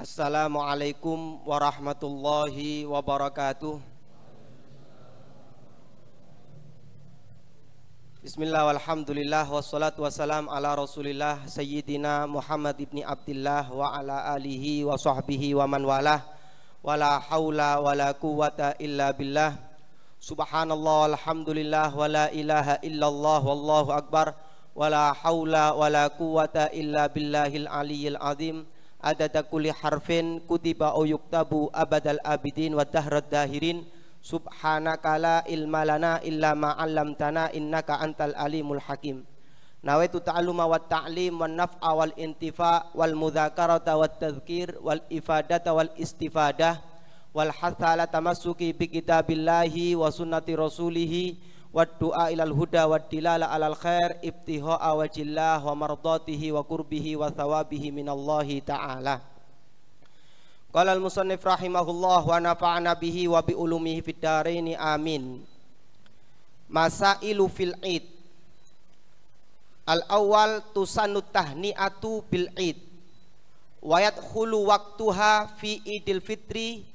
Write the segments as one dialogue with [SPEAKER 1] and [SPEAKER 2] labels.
[SPEAKER 1] Assalamualaikum warahmatullahi wabarakatuh Bismillah walhamdulillah wassalatu wassalam ala rasulillah Sayyidina Muhammad ibn Abdullah wa ala alihi wa sahbihi wa man walah Wala hawla wala quwata illa billah Subhanallah walhamdulillah wala ilaha illallah wallahu akbar Wala hawla wala quwata illa billahil azim adada kulli harfin kutiba au yuktabu abadal abidin wa dahrad dahirin subhanaka la ilma lana illa ma 'allamtana innaka antal alimul hakim nawaitu ta'alluma wa ta'lim wan naf'a wal intifa wal mudzakarata wat tadhkir wal ifadata wal istifadah wal hatha la tamassuki bi kitabillahi wa sunnati rasulihi wa ilal huda wa alal khair ibtiha'a wajillah wa mardatihi wa kurbihi wa thawabihi minallahi ta'ala Qala al-musannif rahimahullah wa nafa'ana bihi wa bi ulumihi fid amin Masailu fil id al awal tusanut tahni'atu bil id wayat khulu waktuha fi idil fitri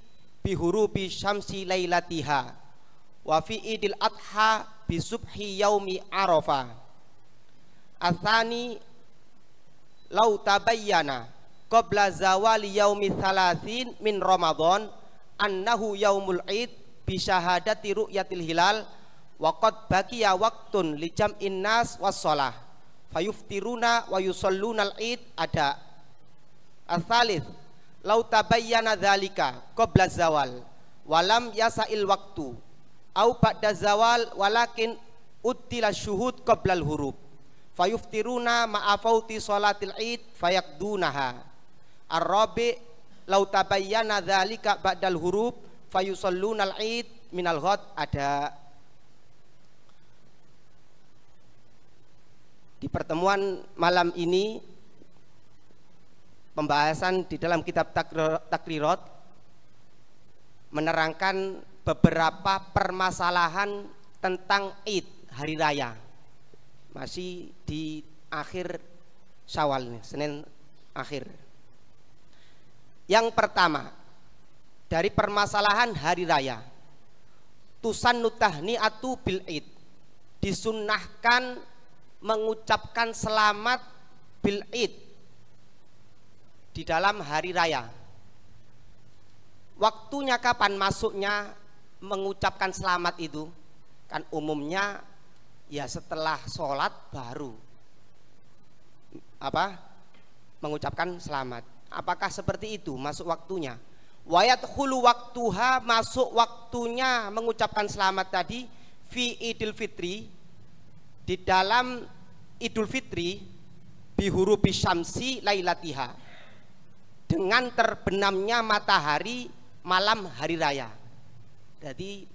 [SPEAKER 1] bihurubi syamsi lailatiha wa fi idil adha bi subhi yaumi arafah asani lau tabayyana qabla zawali yaumi thalathin min ramadhan annahu yaumul id bi syahadati ru'yatil hilal wa qad baqiya waqtun li jam'in nas was shalah fayuftiruna wa yusalluna al id ada asalith lau tabayyana dzalika qabla zawal walam yasail waktu au pada zawal walakin uttila syuhud qoblal huruf fayuftiruna ma'afauti salatil id fayakdunaha arrabi lau tabayyana dhalika ba'dal huruf al id minal ghad ada di pertemuan malam ini pembahasan di dalam kitab takrirot menerangkan beberapa permasalahan tentang Id hari raya masih di akhir Syawal Senin akhir. Yang pertama dari permasalahan hari raya tusan nutahni atu bil Id disunnahkan mengucapkan selamat bil Id di dalam hari raya. Waktunya kapan masuknya mengucapkan selamat itu kan umumnya ya setelah sholat baru apa mengucapkan selamat apakah seperti itu masuk waktunya wayat hulu waktuha masuk waktunya mengucapkan selamat tadi fi idul fitri di dalam idul fitri bihuru syamsi lailatiha dengan terbenamnya matahari malam hari raya jadi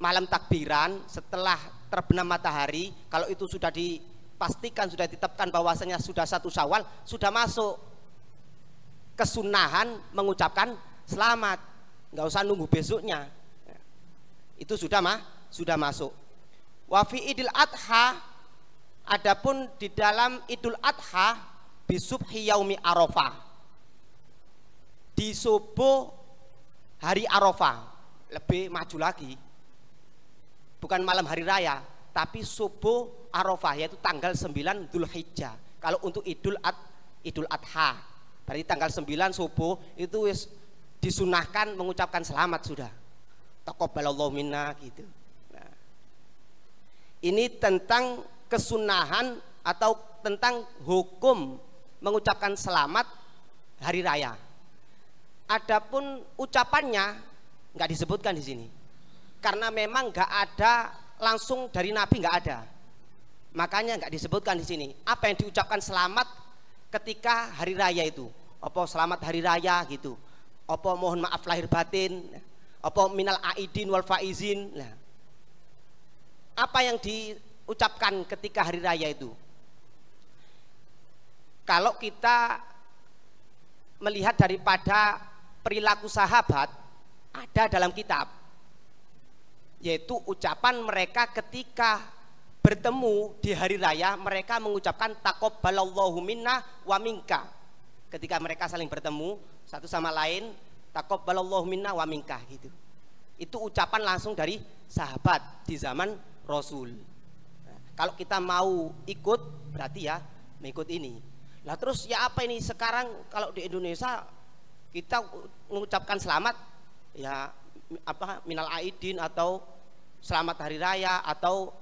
[SPEAKER 1] malam takbiran setelah terbenam matahari, kalau itu sudah dipastikan, sudah ditetapkan bahwasanya sudah satu syawal, sudah masuk kesunahan mengucapkan selamat. Nggak usah nunggu besoknya. Itu sudah mah, sudah masuk. Wafi idul adha, adapun di dalam idul adha, bisubhi yaumi arafah. Di subuh hari arafah, lebih maju lagi. Bukan malam hari raya, tapi subuh Arafah yaitu tanggal 9 hijjah. Kalau untuk Idul Ad Idul Adha, berarti tanggal 9 subuh itu wis disunahkan mengucapkan selamat sudah. Taqabbalallahu minna gitu. Nah, ini tentang kesunahan atau tentang hukum mengucapkan selamat hari raya. Adapun ucapannya nggak disebutkan di sini karena memang nggak ada langsung dari Nabi nggak ada makanya nggak disebutkan di sini apa yang diucapkan selamat ketika hari raya itu opo selamat hari raya gitu opo mohon maaf lahir batin opo minal aidin wal faizin nah, apa yang diucapkan ketika hari raya itu kalau kita melihat daripada perilaku sahabat ada dalam kitab yaitu ucapan mereka ketika bertemu di hari raya mereka mengucapkan takobbalallahu minna wa minka ketika mereka saling bertemu satu sama lain takobbalallahu minna wa minka gitu itu ucapan langsung dari sahabat di zaman Rasul kalau kita mau ikut berarti ya mengikut ini lah terus ya apa ini sekarang kalau di Indonesia kita mengucapkan selamat ya apa minal aidin atau selamat hari raya atau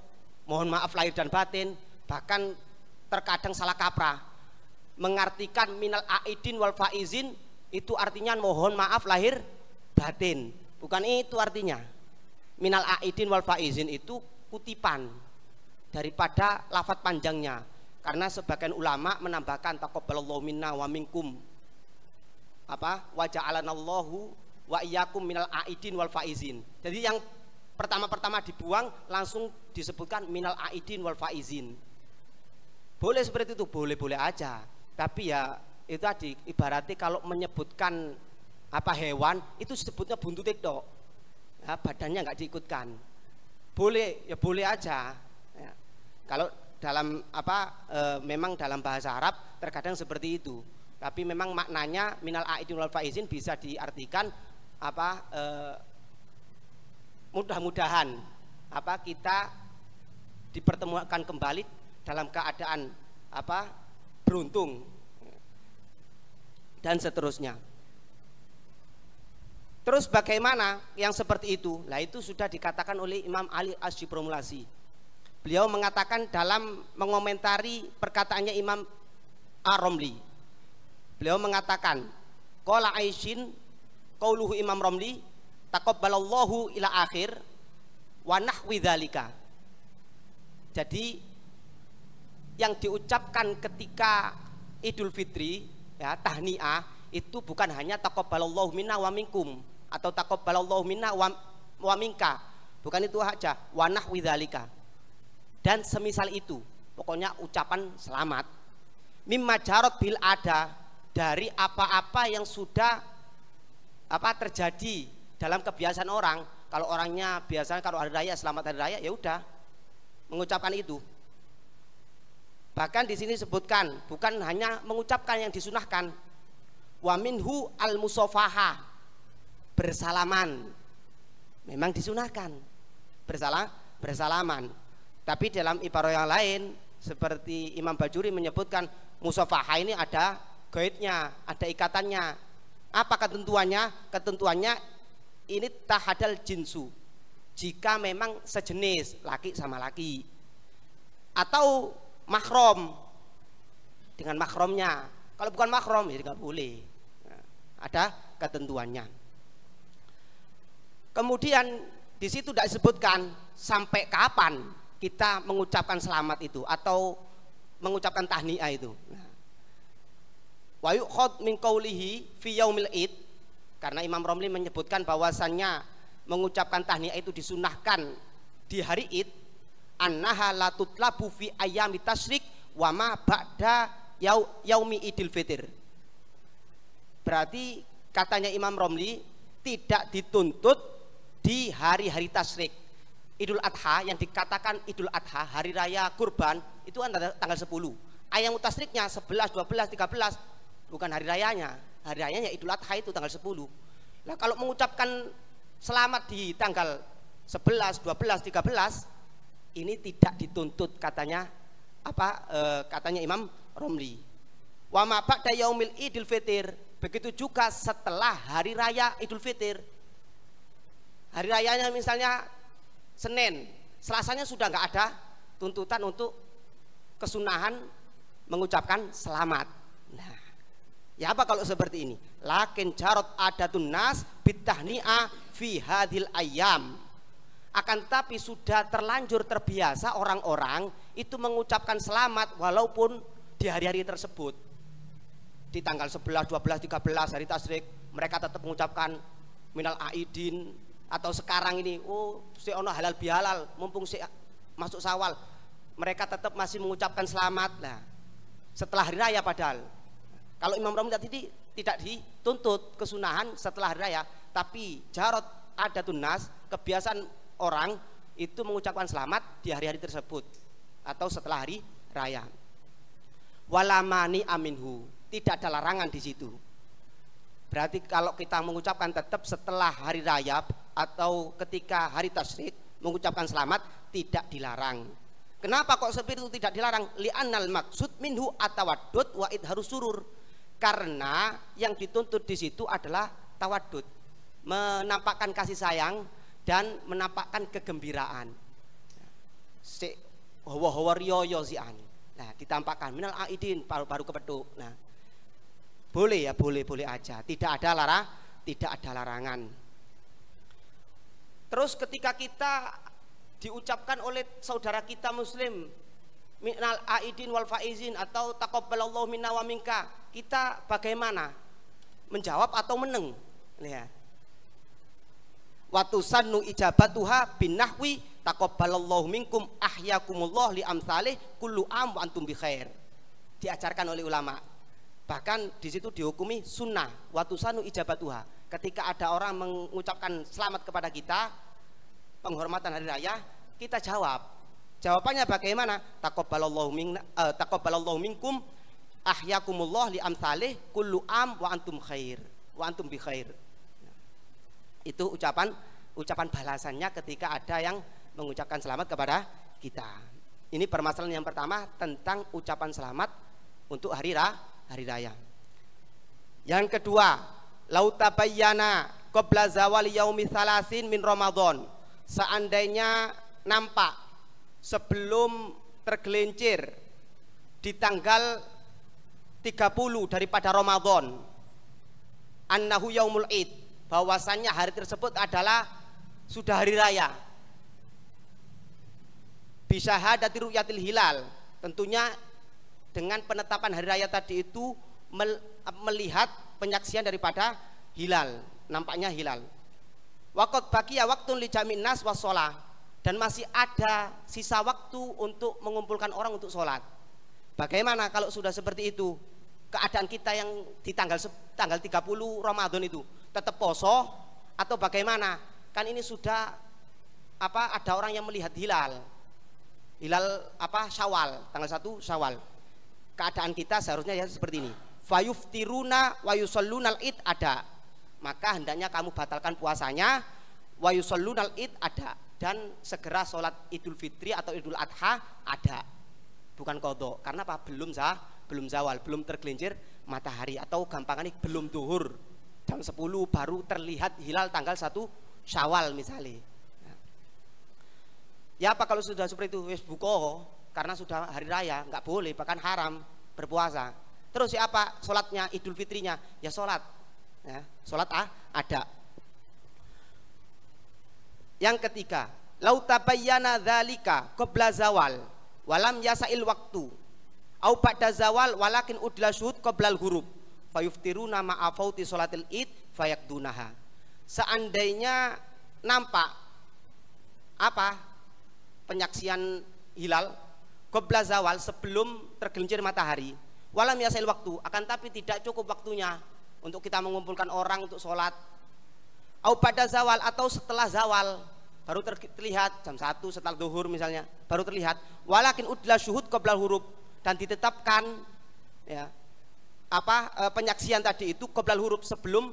[SPEAKER 1] mohon maaf lahir dan batin bahkan terkadang salah kaprah mengartikan minal aidin wal faizin itu artinya mohon maaf lahir batin bukan itu artinya minal aidin wal faizin itu kutipan daripada lafat panjangnya karena sebagian ulama menambahkan takobalallahu minna wa minkum apa wajah ja'alanallahu wa iyyakum minal aidin wal faizin. Jadi yang pertama-pertama dibuang langsung disebutkan minal aidin wal faizin. Boleh seperti itu, boleh-boleh aja. Tapi ya itu tadi ibaratnya kalau menyebutkan apa hewan itu sebutnya buntu tiktok, ya, badannya nggak diikutkan boleh ya boleh aja ya. kalau dalam apa e, memang dalam bahasa Arab terkadang seperti itu tapi memang maknanya minal aidin wal faizin bisa diartikan apa eh, mudah-mudahan apa kita dipertemukan kembali dalam keadaan apa beruntung dan seterusnya. Terus bagaimana yang seperti itu? Lah itu sudah dikatakan oleh Imam Ali Asyibromulasi. Beliau mengatakan dalam mengomentari perkataannya Imam ar Aromli. Beliau mengatakan, Kola Aisyin qauluhu Imam Romli takabbalallahu ila akhir wa nahwi Jadi yang diucapkan ketika Idul Fitri ya tahniah itu bukan hanya takabbalallahu minna wa minkum atau takabbalallahu minna wa, wa Bukan itu saja wa nahwi Dan semisal itu, pokoknya ucapan selamat. Mimma jarot bil ada dari apa-apa yang sudah apa terjadi dalam kebiasaan orang kalau orangnya biasanya kalau hari raya selamat hari raya ya udah mengucapkan itu bahkan di sini sebutkan bukan hanya mengucapkan yang disunahkan waminhu al musofaha bersalaman memang disunahkan bersalah bersalaman tapi dalam ibarat yang lain seperti Imam Bajuri menyebutkan musofaha ini ada guide-nya ada ikatannya apa ketentuannya? Ketentuannya ini tahadal jinsu. Jika memang sejenis laki sama laki atau mahrom dengan mahromnya. Kalau bukan mahrom ya nggak boleh. Nah, ada ketentuannya. Kemudian di situ tidak disebutkan sampai kapan kita mengucapkan selamat itu atau mengucapkan tahniah itu. Nah, wa yukhad min qawlihi fi yaumil id karena Imam Romli menyebutkan bahwasannya mengucapkan tahniah itu disunahkan di hari id annaha latutlabu fi ayami tasrik wa ma ba'da yau, yaumi idil fitir berarti katanya Imam Romli tidak dituntut di hari-hari tasrik Idul Adha yang dikatakan Idul Adha hari raya kurban itu kan tanggal 10 ayam tasriknya 11, 12, 13 bukan hari rayanya. Hari rayanya ya Idul Adha itu tanggal 10. Lah kalau mengucapkan selamat di tanggal 11, 12, 13 ini tidak dituntut katanya apa e, katanya Imam Romli. Wa ma ba'da yaumil Idul fitir. begitu juga setelah hari raya Idul fitir, Hari rayanya misalnya Senin, Selasanya sudah nggak ada tuntutan untuk kesunahan mengucapkan selamat. Nah, Ya apa kalau seperti ini? Lakin carot tunas, nas bitahni'a fi hadil ayam. Akan tapi sudah terlanjur terbiasa orang-orang itu mengucapkan selamat walaupun di hari-hari tersebut. Di tanggal 11, 12, 13 hari tasrik mereka tetap mengucapkan minal aidin atau sekarang ini oh si ono halal bihalal mumpung si masuk sawal mereka tetap masih mengucapkan selamat lah. setelah hari raya padahal kalau Imam Romli tadi tidak dituntut kesunahan setelah hari raya, tapi jarot ada tunas kebiasaan orang itu mengucapkan selamat di hari-hari tersebut atau setelah hari raya. Walamani aminhu tidak ada larangan di situ. Berarti kalau kita mengucapkan tetap setelah hari raya atau ketika hari tasrik mengucapkan selamat tidak dilarang. Kenapa kok seperti itu tidak dilarang? Li'anal maksud minhu atawadud waid harus surur karena yang dituntut di situ adalah tawadud, menampakkan kasih sayang dan menampakkan kegembiraan. Si hawa hawa rioyo Nah, ditampakkan minal aidin baru baru kepeduk. Nah, boleh ya, boleh boleh aja. Tidak ada larang, tidak ada larangan. Terus ketika kita diucapkan oleh saudara kita muslim minal aidin wal faizin atau takobbalallahu minna wa minka. Kita bagaimana? Menjawab atau meneng? Lihat. sanu Ijabat Tuha bin nahwi takobbalallahu minkum ahyakumullah li amsalih kullu am wa antum bi khair. Diajarkan oleh ulama. Bahkan di situ dihukumi sunnah sanu Ijabat Tuha Ketika ada orang mengucapkan selamat kepada kita, penghormatan hari raya, kita jawab Jawabannya bagaimana? Takobbalallahu min uh, eh, takobbalallahu minkum ahyakumullah li amsalih kullu am wa antum khair wa antum bi khair. Itu ucapan ucapan balasannya ketika ada yang mengucapkan selamat kepada kita. Ini permasalahan yang pertama tentang ucapan selamat untuk hari raya, hari raya. Yang kedua, lautabayyana qabla zawali yaumi salasin min Ramadan. Seandainya nampak sebelum tergelincir di tanggal 30 daripada Ramadan annahu yaumul id bahwasanya hari tersebut adalah sudah hari raya bisa hadati ru'yatil hilal tentunya dengan penetapan hari raya tadi itu melihat penyaksian daripada hilal nampaknya hilal waktu bakia waktu lijamin nas wasolah dan masih ada sisa waktu untuk mengumpulkan orang untuk sholat. Bagaimana kalau sudah seperti itu? Keadaan kita yang di tanggal tanggal 30 Ramadan itu tetap poso atau bagaimana? Kan ini sudah apa ada orang yang melihat hilal. Hilal apa Syawal, tanggal 1 Syawal. Keadaan kita seharusnya ya seperti ini. Fayuftiruna wa yusallunal id ada. Maka hendaknya kamu batalkan puasanya wa yusallunal id ada dan segera sholat idul fitri atau idul adha ada bukan kodok karena apa belum sah belum zawal belum tergelincir matahari atau gampangannya belum duhur jam 10 baru terlihat hilal tanggal 1 syawal misalnya ya apa kalau sudah seperti itu wis buko karena sudah hari raya nggak boleh bahkan haram berpuasa terus siapa ya sholatnya idul fitrinya ya sholat ya, sholat ah, ada yang ketiga, lautabayyana dzalika qabla zawal walam yasail waktu au ba'da zawal walakin udla syuhud qabla al-ghurub fayuftiruna ma afauti salatil id fayakdunaha. Seandainya nampak apa? penyaksian hilal qabla zawal sebelum tergelincir matahari walam yasail waktu akan tapi tidak cukup waktunya untuk kita mengumpulkan orang untuk sholat au pada zawal atau setelah zawal baru terlihat jam 1 setelah duhur misalnya baru terlihat walakin udla syuhud qoblal huruf dan ditetapkan ya apa e, penyaksian tadi itu qoblal huruf sebelum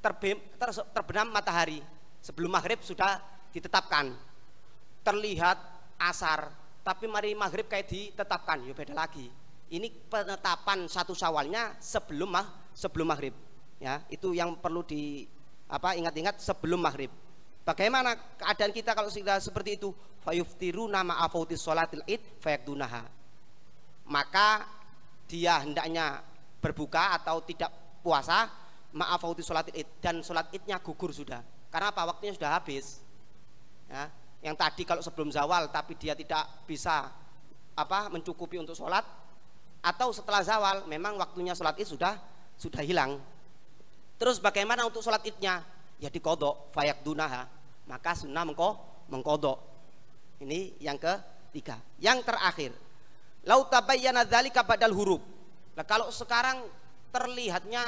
[SPEAKER 1] terbim, ter, terbenam matahari sebelum maghrib sudah ditetapkan terlihat asar tapi mari maghrib kayak ditetapkan ya beda lagi ini penetapan satu sawalnya sebelum mah sebelum maghrib ya itu yang perlu di apa ingat-ingat sebelum maghrib. Bagaimana keadaan kita kalau sudah seperti itu? Fayuftiru nama afauti sholatil id fayakdunaha. Maka dia hendaknya berbuka atau tidak puasa ma'afauti solatil id dan sholat idnya gugur sudah. Karena apa? Waktunya sudah habis. Ya, yang tadi kalau sebelum zawal tapi dia tidak bisa apa mencukupi untuk sholat atau setelah zawal memang waktunya sholat id sudah sudah hilang Terus bagaimana untuk sholat idnya? Ya dikodok, fayak dunaha. Maka sunnah mengko, mengkodok. Ini yang ketiga. Yang terakhir. Lautabayyana dhalika badal huruf. Nah, kalau sekarang terlihatnya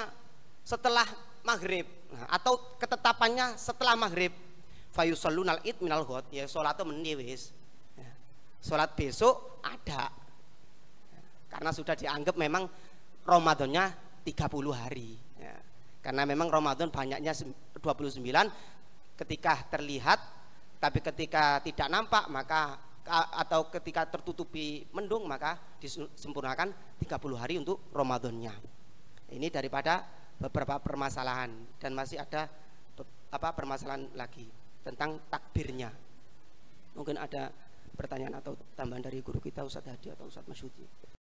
[SPEAKER 1] setelah maghrib nah, atau ketetapannya setelah maghrib fayusallunal id minal hud. ya itu meniwis ya. Sholat besok ada karena sudah dianggap memang Ramadannya 30 hari karena memang Ramadan banyaknya 29 ketika terlihat tapi ketika tidak nampak maka atau ketika tertutupi mendung maka disempurnakan 30 hari untuk Ramadannya. Ini daripada beberapa permasalahan dan masih ada apa permasalahan lagi tentang takbirnya. Mungkin ada pertanyaan atau tambahan dari guru kita Ustadz Hadi atau Ustadz Masyuti